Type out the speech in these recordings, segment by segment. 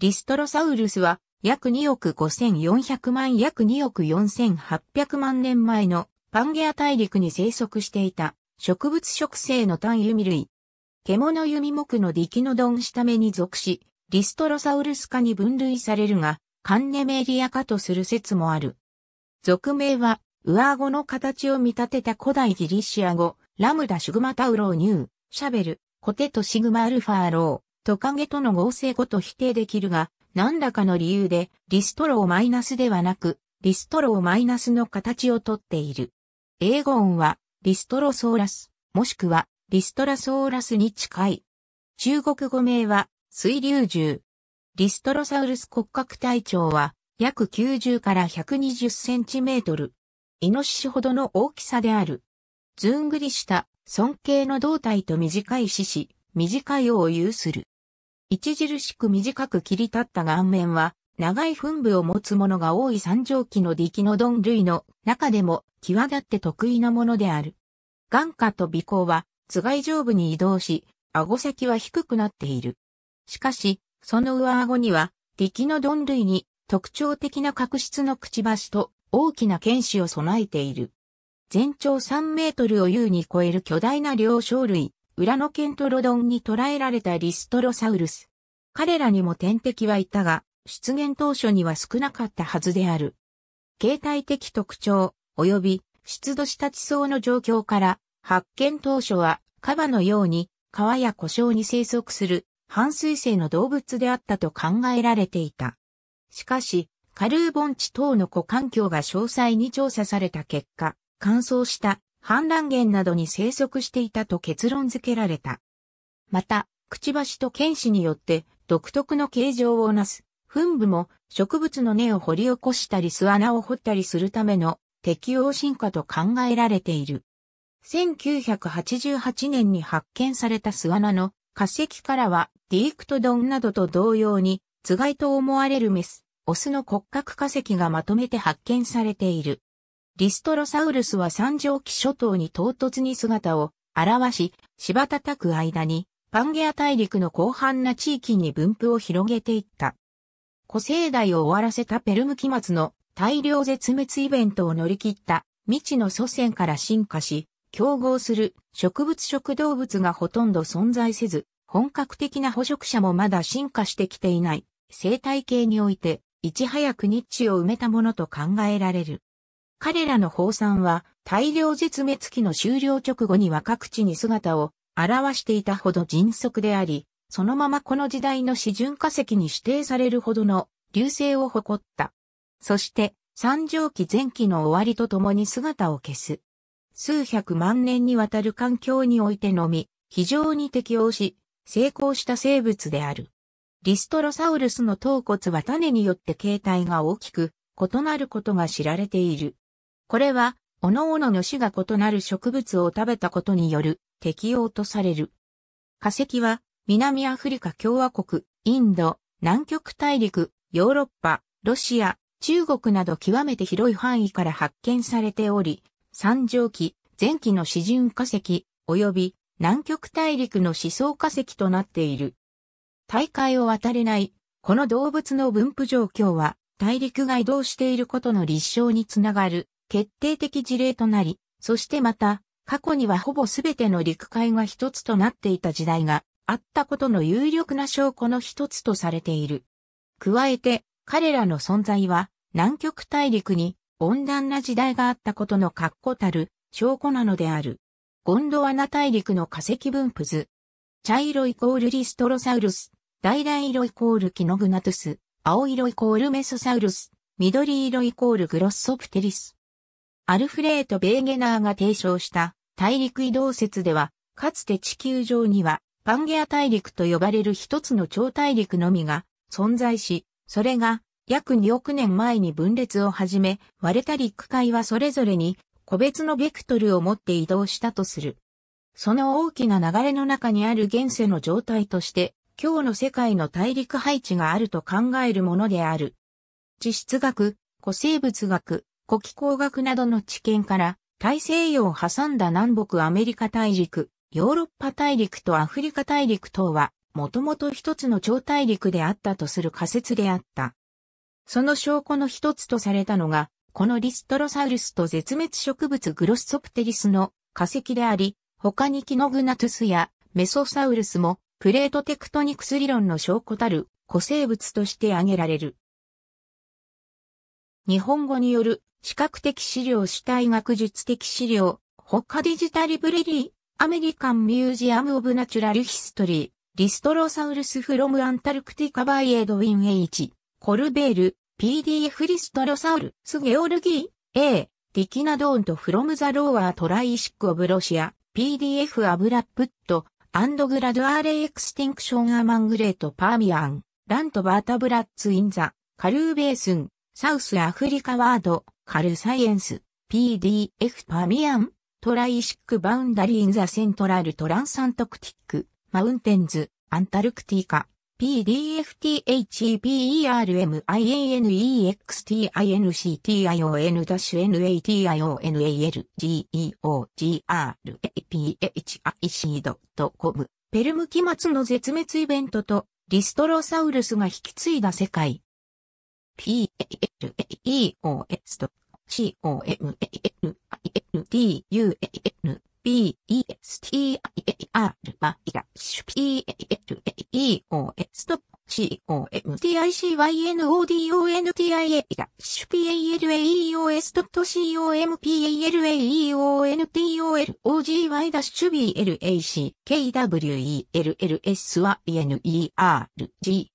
リストロサウルスは約2億5400万約2億4800万年前のパンゲア大陸に生息していた植物植生の単弓類。獣弓目のディキノドン下目に属し、リストロサウルス科に分類されるが、カンネメリア科とする説もある。俗名は、上顎の形を見立てた古代ギリシア語、ラムダシグマタウローニュー、シャベル、コテトシグマアルファーロトカゲとの合成語と否定できるが、何らかの理由で、リストロをマイナスではなく、リストロをマイナスの形をとっている。英語音は、リストロソーラス、もしくは、リストラソーラスに近い。中国語名は、水流獣。リストロサウルス骨格体長は、約90から120センチメートル。イノシシほどの大きさである。ずんぐりした、尊敬の胴体と短い獅子、短い尾を有する。著しく短く切り立った顔面は、長い墳部を持つものが多い三畳紀のディキノドン類の中でも際立って得意なものである。眼下と鼻孔は頭蓋上部に移動し、顎先は低くなっている。しかし、その上顎には、ディキノドン類に特徴的な角質のくちばしと大きな剣歯を備えている。全長3メートルを優に超える巨大な両生類、裏のケントロドンに捕らえられたリストロサウルス。彼らにも天敵はいたが、出現当初には少なかったはずである。形態的特徴、及び出土した地層の状況から、発見当初は、カバのように、川や故障に生息する、半水生の動物であったと考えられていた。しかし、カルーボン地等の古環境が詳細に調査された結果、乾燥した氾濫源などに生息していたと結論付けられた。また、くちばしと剣士によって独特の形状をなす、噴部も植物の根を掘り起こしたり巣穴を掘ったりするための適応進化と考えられている。1988年に発見された巣穴の化石からはディークトドンなどと同様に、つがいと思われるメス、オスの骨格化石がまとめて発見されている。リストロサウルスは三条期諸島に唐突に姿を現し、柴叩く間に、パンゲア大陸の広範な地域に分布を広げていった。古生代を終わらせたペルム期末の大量絶滅イベントを乗り切った未知の祖先から進化し、競合する植物食動物がほとんど存在せず、本格的な捕食者もまだ進化してきていない生態系において、いち早くニッチを埋めたものと考えられる。彼らの放散は大量絶滅期の終了直後には各地に姿を表していたほど迅速であり、そのままこの時代の始準化石に指定されるほどの流星を誇った。そして、三畳期前期の終わりとともに姿を消す。数百万年にわたる環境においてのみ、非常に適応し、成功した生物である。リストロサウルスの頭骨は種によって形態が大きく異なることが知られている。これは、各々の種が異なる植物を食べたことによる適応とされる。化石は、南アフリカ共和国、インド、南極大陸、ヨーロッパ、ロシア、中国など極めて広い範囲から発見されており、三畳紀、前期の始人化石、及び南極大陸の思想化石となっている。大海を渡れない、この動物の分布状況は、大陸が移動していることの立証につながる決定的事例となり、そしてまた、過去にはほぼ全ての陸海が一つとなっていた時代があったことの有力な証拠の一つとされている。加えて、彼らの存在は、南極大陸に温暖な時代があったことの確固たる証拠なのである。ゴンドワナ大陸の化石分布図。茶色イコールリストロサウルス、橙色イコールキノグナトゥス、青色イコールメソサウルス、緑色イコールグロッソプテリス。アルフレート・ベーゲナーが提唱した大陸移動説では、かつて地球上にはパンゲア大陸と呼ばれる一つの超大陸のみが存在し、それが約2億年前に分裂をはじめ、割れた陸海はそれぞれに個別のベクトルを持って移動したとする。その大きな流れの中にある現世の状態として、今日の世界の大陸配置があると考えるものである。地質学、古生物学、古気候学などの知見から、大西洋を挟んだ南北アメリカ大陸、ヨーロッパ大陸とアフリカ大陸等は、もともと一つの超大陸であったとする仮説であった。その証拠の一つとされたのが、このリストロサウルスと絶滅植物グロスソプテリスの化石であり、他にキノグナトゥスやメソサウルスもプレートテクトニクス理論の証拠たる古生物として挙げられる。日本語による視覚的資料主体学術的資料、他デジタリブリリー、アメリカンミュージアムオブナチュラルヒストリー、リストロサウルスフロムアンタルクティカバイエドウィン H、コルベール、PDF リストロサウルスゲオルギー、A、ディキナドーンとフロムザローアートライシックオブロシア、PDF アブラプット、アンドグラドアーレエクスティンクションアマングレートパーミアン、ラントバータブラッツインザ、カルーベースン、サウスアフリカワード、カルサイエンス、PDF パミアン、トライシックバウンダリーンザセントラルトランサントクティック、マウンテンズ、アンタルクティカ、p d f t r h i n e x t i n a t i o n n a t i o n a t i o n r a p g e o g r c o m ペルム期末の絶滅イベントとリストロサウルスが引き継いだ世界。p a e o s と c o m a l i n t u a n b e s t i a r はイ l e o s と comticynodontia ダッシュ palaeos.compalaeontol.ogy ダッシュ b l a c k l a c y n e r g y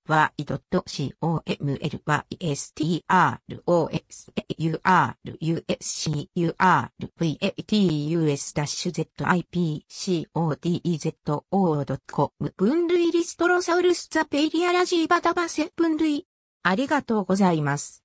c o m y l y s t r o a u r u s c u u r v t s z i p c o d e z o o c o m 分類リストロサウルスザペリアラジーバタバセ分類。ありがとうございます。